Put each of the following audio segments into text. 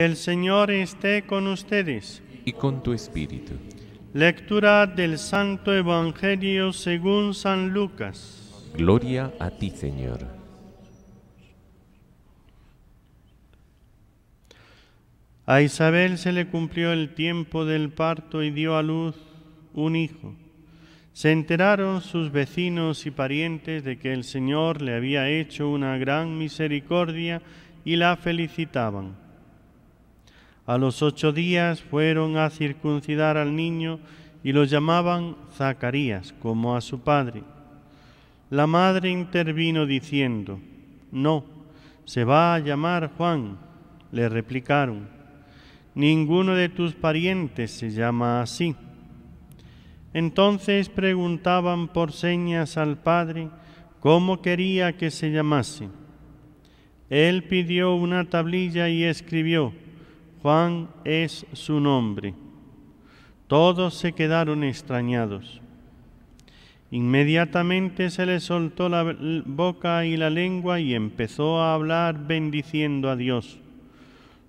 El Señor esté con ustedes. Y con tu espíritu. Lectura del Santo Evangelio según San Lucas. Gloria a ti, Señor. A Isabel se le cumplió el tiempo del parto y dio a luz un hijo. Se enteraron sus vecinos y parientes de que el Señor le había hecho una gran misericordia y la felicitaban. A los ocho días fueron a circuncidar al niño y lo llamaban Zacarías, como a su padre. La madre intervino diciendo, No, se va a llamar Juan. Le replicaron, Ninguno de tus parientes se llama así. Entonces preguntaban por señas al padre cómo quería que se llamase. Él pidió una tablilla y escribió, Juan es su nombre. Todos se quedaron extrañados. Inmediatamente se le soltó la boca y la lengua y empezó a hablar bendiciendo a Dios.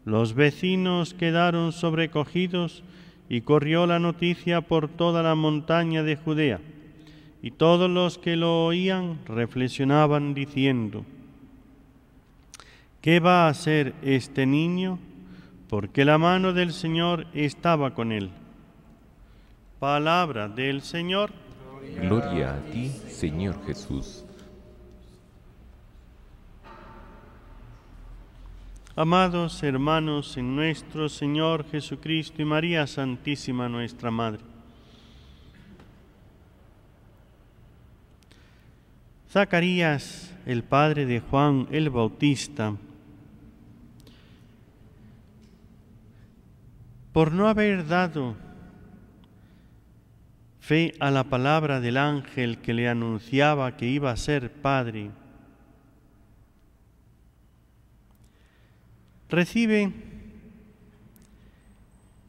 Los vecinos quedaron sobrecogidos y corrió la noticia por toda la montaña de Judea. Y todos los que lo oían reflexionaban diciendo, ¿qué va a hacer este niño? porque la mano del Señor estaba con él. Palabra del Señor. Gloria a ti, Señor Jesús. Amados hermanos en nuestro Señor Jesucristo y María Santísima, nuestra Madre. Zacarías, el padre de Juan el Bautista, por no haber dado fe a la palabra del ángel que le anunciaba que iba a ser padre. Recibe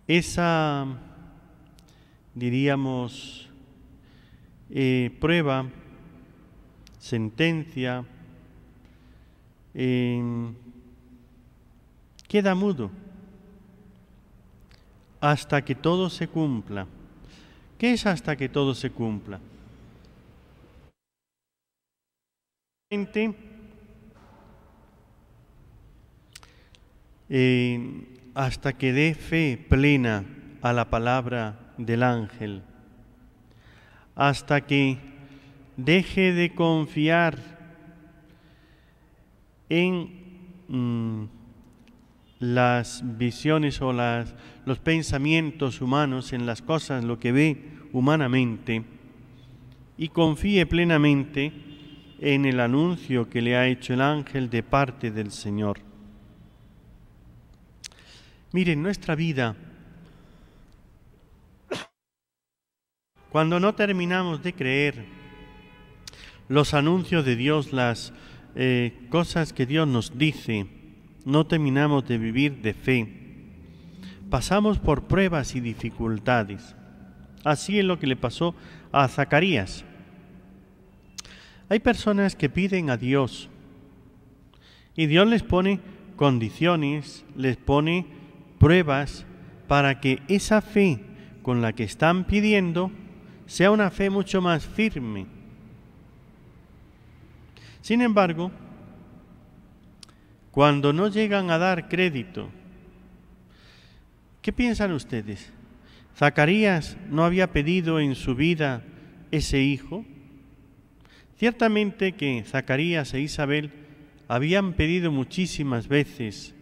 esa, diríamos, eh, prueba, sentencia, eh, queda mudo hasta que todo se cumpla. ¿Qué es hasta que todo se cumpla? Eh, hasta que dé fe plena a la palabra del ángel, hasta que deje de confiar en... Mm, las visiones o las, los pensamientos humanos en las cosas, lo que ve humanamente, y confíe plenamente en el anuncio que le ha hecho el ángel de parte del Señor. Miren, nuestra vida, cuando no terminamos de creer los anuncios de Dios, las eh, cosas que Dios nos dice, no terminamos de vivir de fe. Pasamos por pruebas y dificultades. Así es lo que le pasó a Zacarías. Hay personas que piden a Dios y Dios les pone condiciones, les pone pruebas para que esa fe con la que están pidiendo sea una fe mucho más firme. Sin embargo, cuando no llegan a dar crédito. ¿Qué piensan ustedes? ¿Zacarías no había pedido en su vida ese hijo? Ciertamente que Zacarías e Isabel habían pedido muchísimas veces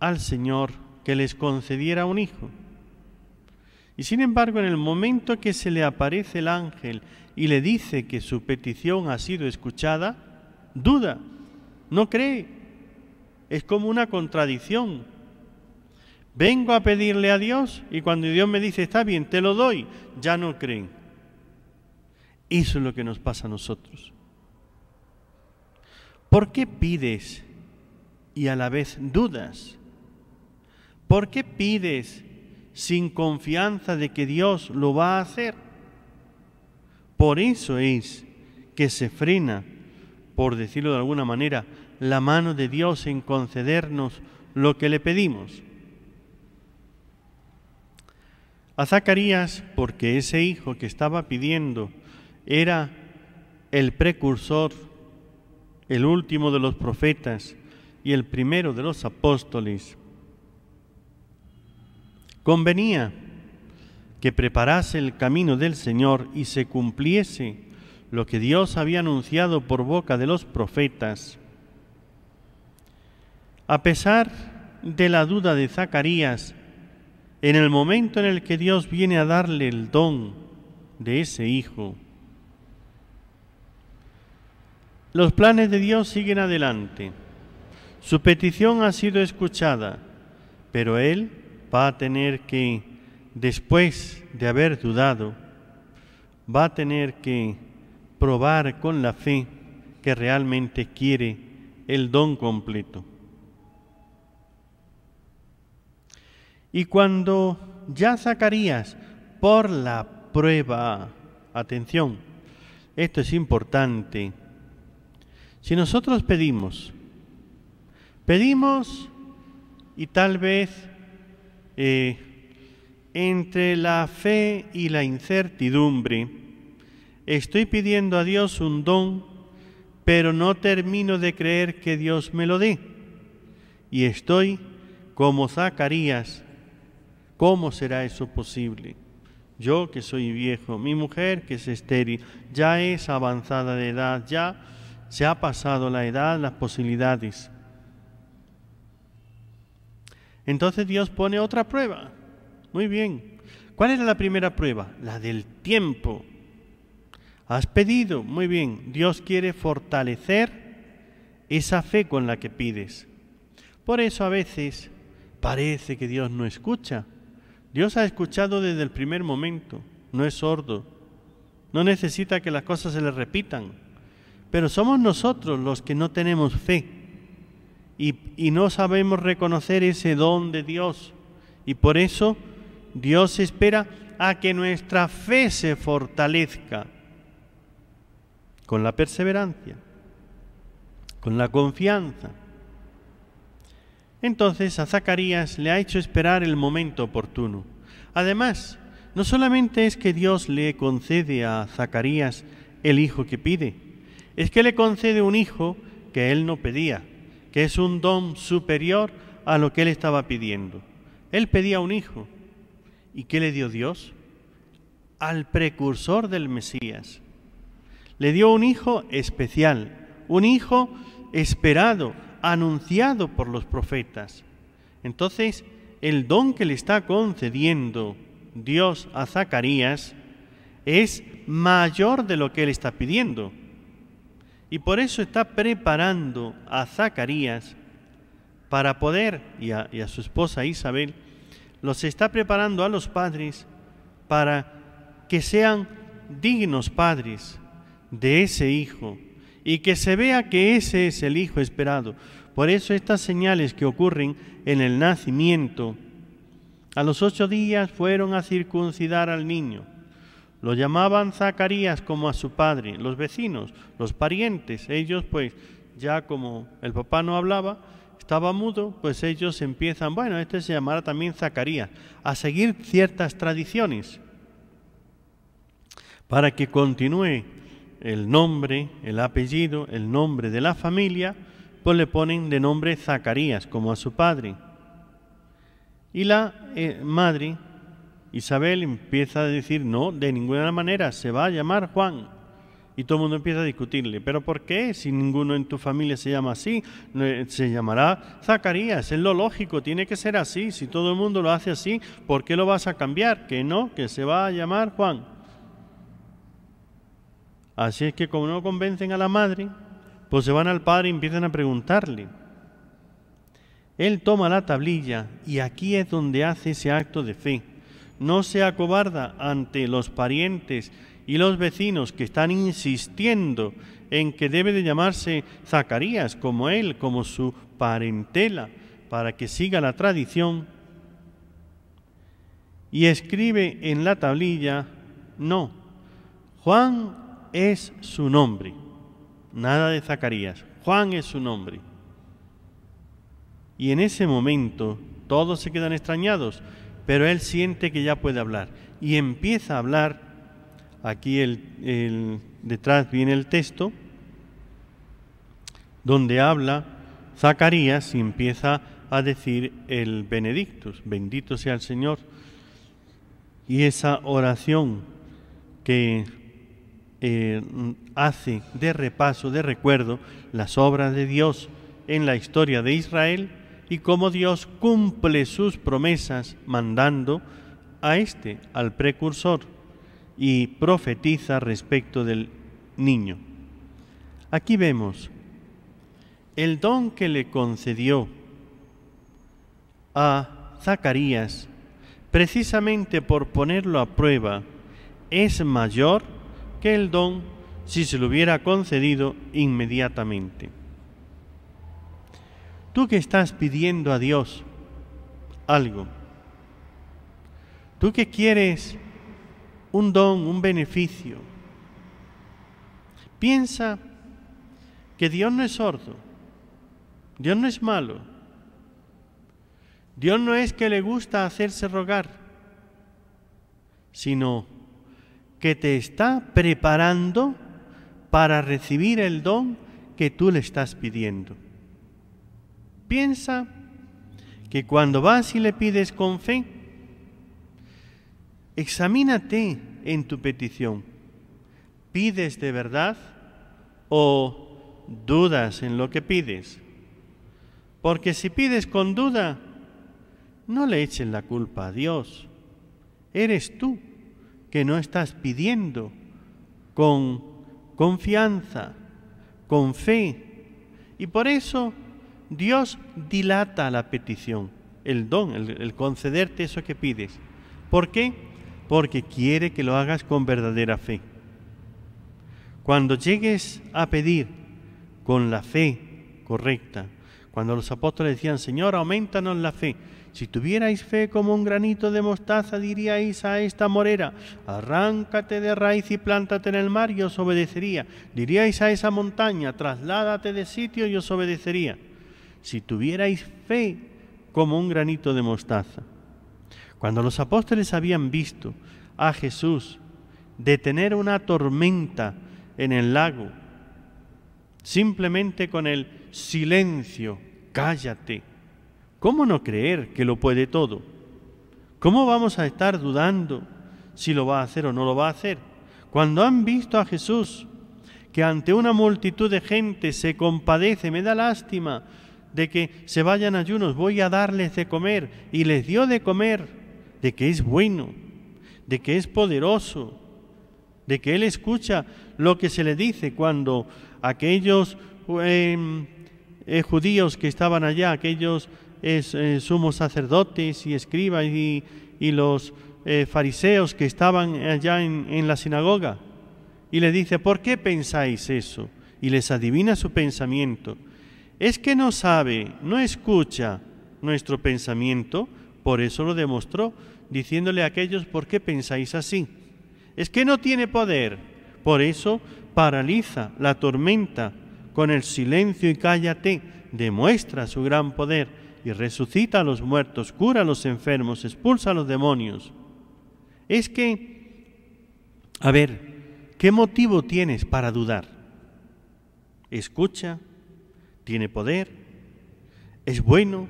al Señor que les concediera un hijo. Y sin embargo, en el momento que se le aparece el ángel y le dice que su petición ha sido escuchada, duda, no cree. Es como una contradicción. Vengo a pedirle a Dios y cuando Dios me dice, está bien, te lo doy, ya no creen. Eso es lo que nos pasa a nosotros. ¿Por qué pides y a la vez dudas? ¿Por qué pides sin confianza de que Dios lo va a hacer? Por eso es que se frena, por decirlo de alguna manera, la mano de Dios en concedernos lo que le pedimos. A Zacarías, porque ese hijo que estaba pidiendo era el precursor, el último de los profetas y el primero de los apóstoles, convenía que preparase el camino del Señor y se cumpliese lo que Dios había anunciado por boca de los profetas. A pesar de la duda de Zacarías, en el momento en el que Dios viene a darle el don de ese hijo, los planes de Dios siguen adelante. Su petición ha sido escuchada, pero Él va a tener que, después de haber dudado, va a tener que probar con la fe que realmente quiere el don completo. Y cuando ya Zacarías, por la prueba, atención, esto es importante, si nosotros pedimos, pedimos y tal vez eh, entre la fe y la incertidumbre, estoy pidiendo a Dios un don, pero no termino de creer que Dios me lo dé. Y estoy como Zacarías, ¿Cómo será eso posible? Yo que soy viejo, mi mujer que es estéril, ya es avanzada de edad, ya se ha pasado la edad, las posibilidades. Entonces Dios pone otra prueba. Muy bien. ¿Cuál era la primera prueba? La del tiempo. Has pedido, muy bien. Dios quiere fortalecer esa fe con la que pides. Por eso a veces parece que Dios no escucha Dios ha escuchado desde el primer momento, no es sordo, no necesita que las cosas se le repitan, pero somos nosotros los que no tenemos fe y, y no sabemos reconocer ese don de Dios. Y por eso Dios espera a que nuestra fe se fortalezca con la perseverancia, con la confianza entonces a Zacarías le ha hecho esperar el momento oportuno. Además, no solamente es que Dios le concede a Zacarías el hijo que pide, es que le concede un hijo que él no pedía, que es un don superior a lo que él estaba pidiendo. Él pedía un hijo. ¿Y qué le dio Dios? Al precursor del Mesías. Le dio un hijo especial, un hijo esperado, anunciado por los profetas. Entonces, el don que le está concediendo Dios a Zacarías es mayor de lo que él está pidiendo. Y por eso está preparando a Zacarías para poder, y a, su esposa Isabel, los está preparando a los padres para que sean dignos padres de ese hijo y que se vea que ese es el hijo esperado, por eso estas señales que ocurren en el nacimiento, a los ocho días fueron a circuncidar al niño. Lo llamaban Zacarías como a su padre, los vecinos, los parientes, ellos pues ya como el papá no hablaba, estaba mudo, pues ellos empiezan, bueno, este se llamará también Zacarías, a seguir ciertas tradiciones para que continúe el nombre, el apellido, el nombre de la familia, pues le ponen de nombre Zacarías, como a su padre. Y la eh, madre, Isabel, empieza a decir, no, de ninguna manera, se va a llamar Juan. Y todo el mundo empieza a discutirle, ¿pero por qué? Si ninguno en tu familia se llama así, eh, se llamará Zacarías, es lo lógico, tiene que ser así. Si todo el mundo lo hace así, ¿por qué lo vas a cambiar? Que no, que se va a llamar Juan. Así es que como no convencen a la madre, pues se van al padre y empiezan a preguntarle. Él toma la tablilla y aquí es donde hace ese acto de fe. No se acobarda ante los parientes y los vecinos que están insistiendo en que debe de llamarse Zacarías como él, como su parentela, para que siga la tradición. Y escribe en la tablilla, no, Juan es su nombre nada de Zacarías. Juan es su nombre. Y en ese momento todos se quedan extrañados, pero él siente que ya puede hablar. Y empieza a hablar, aquí el, detrás viene el texto, donde habla Zacarías y empieza a decir el Benedictus, bendito sea el Señor. Y esa oración que eh, hace de repaso, de recuerdo, las obras de Dios en la historia de Israel y cómo Dios cumple sus promesas mandando a este, al precursor, y profetiza respecto del niño. Aquí vemos el don que le concedió a Zacarías, precisamente por ponerlo a prueba, es mayor que el don si se lo hubiera concedido inmediatamente. Tú que estás pidiendo a Dios algo, tú que quieres un don, un beneficio, piensa que Dios no es sordo, Dios no es malo, Dios no es que le gusta hacerse rogar, sino que te está preparando para recibir el don que tú le estás pidiendo. Piensa que cuando vas y le pides con fe, examínate en tu petición. ¿Pides de verdad o dudas en lo que pides? Porque si pides con duda, no le echen la culpa a Dios. Eres tú que no estás pidiendo con confianza, con fe. Y por eso Dios dilata la petición, el don, el, concederte eso que pides. ¿Por qué? Porque quiere que lo hagas con verdadera fe. Cuando llegues a pedir con la fe correcta, cuando los apóstoles decían, Señor, aumentanos la fe, si tuvierais fe como un granito de mostaza, diríais a esta morera, arráncate de raíz y plántate en el mar y os obedecería. Diríais a esa montaña, trasládate de sitio y os obedecería. Si tuvierais fe como un granito de mostaza. Cuando los apóstoles habían visto a Jesús detener una tormenta en el lago, simplemente con el silencio, cállate ¿Cómo no creer que lo puede todo? ¿Cómo vamos a estar dudando si lo va a hacer o no lo va a hacer? Cuando han visto a Jesús, que ante una multitud de gente se compadece, me da lástima de que se vayan ayunos, voy a darles de comer, y les dio de comer, de que es bueno, de que es poderoso, de que Él escucha lo que se le dice cuando aquellos em, eh, judíos que estaban allá, aquellos es, eh, sumos sacerdotes y escribas y, los eh, fariseos que estaban allá en, la sinagoga. Y le dice, ¿por qué pensáis eso? Y les adivina su pensamiento. Es que no sabe, no escucha nuestro pensamiento, por eso lo demostró, diciéndole a aquellos, ¿por qué pensáis así? Es que no tiene poder, por eso paraliza la tormenta con el silencio y cállate, demuestra su gran poder y resucita a los muertos, cura a los enfermos, expulsa a los demonios. Es que, a ver, ¿qué motivo tienes para dudar? Escucha, tiene poder, es bueno,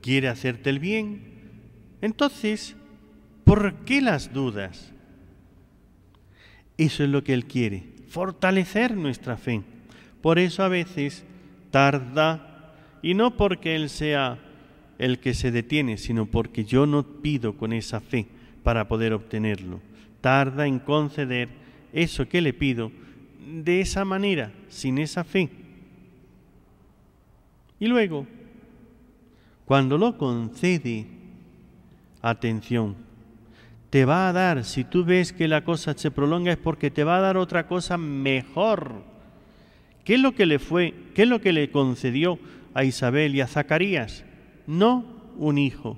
quiere hacerte el bien. Entonces, ¿por qué las dudas? Eso es lo que Él quiere, fortalecer nuestra fe. Por eso a veces tarda y no porque Él sea el que se detiene, sino porque yo no pido con esa fe para poder obtenerlo. Tarda en conceder eso que le pido de esa manera, sin esa fe. Y luego, cuando lo concede, atención, te va a dar, si tú ves que la cosa se prolonga es porque te va a dar otra cosa mejor. ¿Qué es lo que le fue? ¿Qué es lo que le concedió? a Isabel y a Zacarías, no un hijo,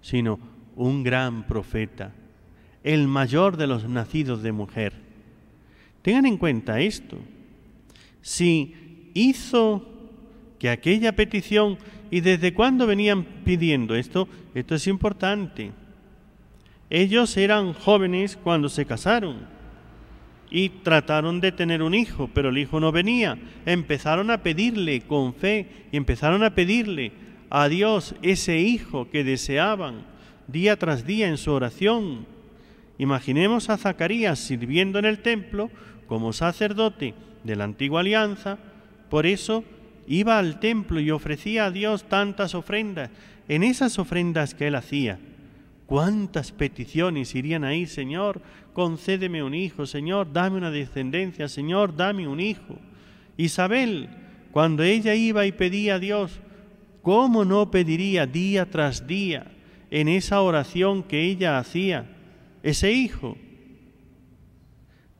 sino un gran profeta, el mayor de los nacidos de mujer. Tengan en cuenta esto. Si hizo que aquella petición, y desde cuándo venían pidiendo esto, esto es importante. Ellos eran jóvenes cuando se casaron y trataron de tener un hijo, pero el hijo no venía. Empezaron a pedirle con fe y empezaron a pedirle a Dios ese hijo que deseaban día tras día en su oración. Imaginemos a Zacarías sirviendo en el templo como sacerdote de la antigua alianza, por eso iba al templo y ofrecía a Dios tantas ofrendas, en esas ofrendas que él hacía ¿Cuántas peticiones irían ahí, Señor? Concédeme un hijo, Señor, dame una descendencia, Señor, dame un hijo. Isabel, cuando ella iba y pedía a Dios, ¿cómo no pediría día tras día en esa oración que ella hacía ese hijo?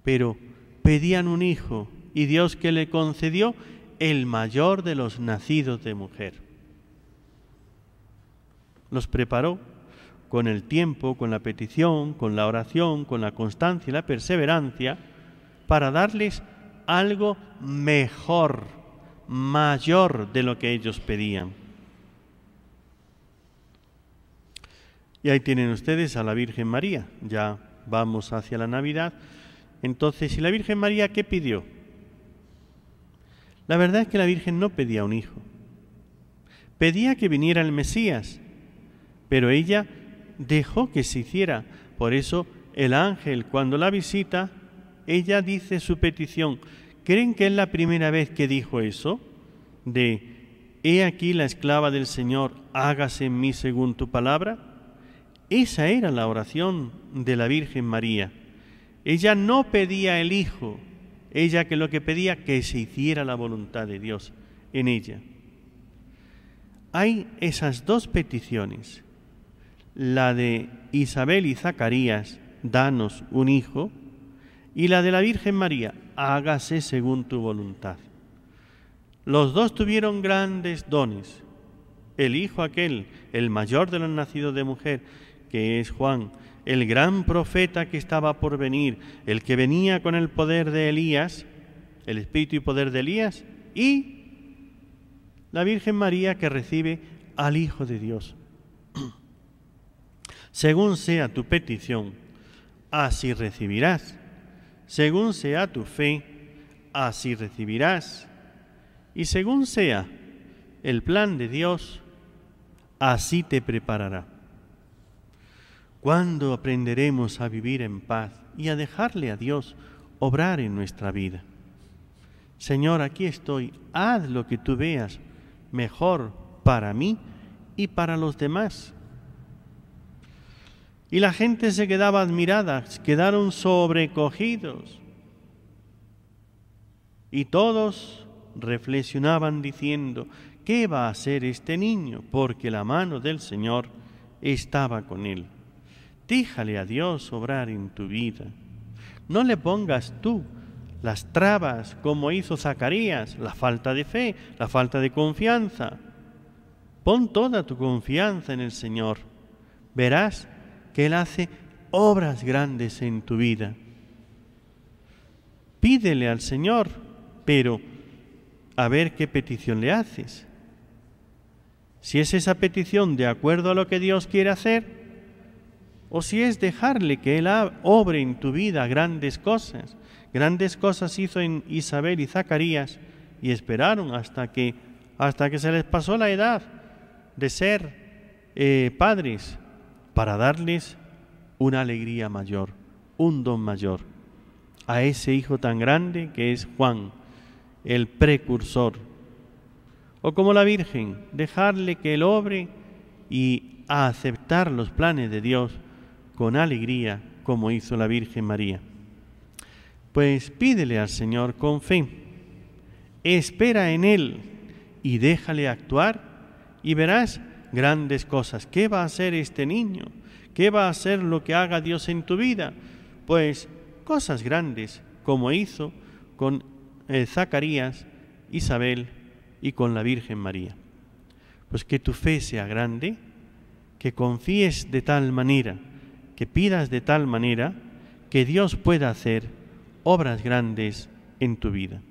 Pero pedían un hijo y Dios que le concedió el mayor de los nacidos de mujer. Los preparó con el tiempo, con la petición, con la oración, con la constancia y la perseverancia, para darles algo mejor, mayor de lo que ellos pedían. Y ahí tienen ustedes a la Virgen María, ya vamos hacia la Navidad. Entonces, ¿y la Virgen María qué pidió? La verdad es que la Virgen no pedía un hijo. Pedía que viniera el Mesías, pero ella dejó que se hiciera. Por eso el ángel cuando la visita, ella dice su petición. ¿Creen que es la primera vez que dijo eso? De, he aquí la esclava del Señor, hágase en mí según tu palabra. Esa era la oración de la Virgen María. Ella no pedía el Hijo, ella que lo que pedía que se hiciera la voluntad de Dios en ella. Hay esas dos peticiones, la de Isabel y Zacarías, danos un hijo, y la de la Virgen María, hágase según tu voluntad. Los dos tuvieron grandes dones. El hijo aquel, el mayor de los nacidos de mujer, que es Juan, el gran profeta que estaba por venir, el que venía con el poder de Elías, el espíritu y poder de Elías, y la Virgen María que recibe al Hijo de Dios, según sea tu petición, así recibirás. Según sea tu fe, así recibirás. Y según sea el plan de Dios, así te preparará. ¿Cuándo aprenderemos a vivir en paz y a dejarle a Dios obrar en nuestra vida? Señor, aquí estoy, haz lo que tú veas mejor para mí y para los demás. Y la gente se quedaba admirada, quedaron sobrecogidos. Y todos reflexionaban diciendo, ¿qué va a hacer este niño? Porque la mano del Señor estaba con él. Díjale a Dios obrar en tu vida. No le pongas tú las trabas como hizo Zacarías, la falta de fe, la falta de confianza. Pon toda tu confianza en el Señor. Verás que Él hace obras grandes en tu vida. Pídele al Señor, pero a ver qué petición le haces. Si es esa petición de acuerdo a lo que Dios quiere hacer, o si es dejarle que Él obre en tu vida grandes cosas. Grandes cosas hizo en Isabel y Zacarías y esperaron hasta que, hasta que se les pasó la edad de ser eh, padres para darles una alegría mayor, un don mayor, a ese hijo tan grande que es Juan, el precursor. O como la Virgen, dejarle que él obre y a aceptar los planes de Dios con alegría, como hizo la Virgen María. Pues pídele al Señor con fe, espera en Él y déjale actuar y verás grandes cosas. ¿Qué va a hacer este niño? ¿Qué va a hacer lo que haga Dios en tu vida? Pues cosas grandes, como hizo con eh, Zacarías, Isabel y con la Virgen María. Pues que tu fe sea grande, que confíes de tal manera, que pidas de tal manera, que Dios pueda hacer obras grandes en tu vida.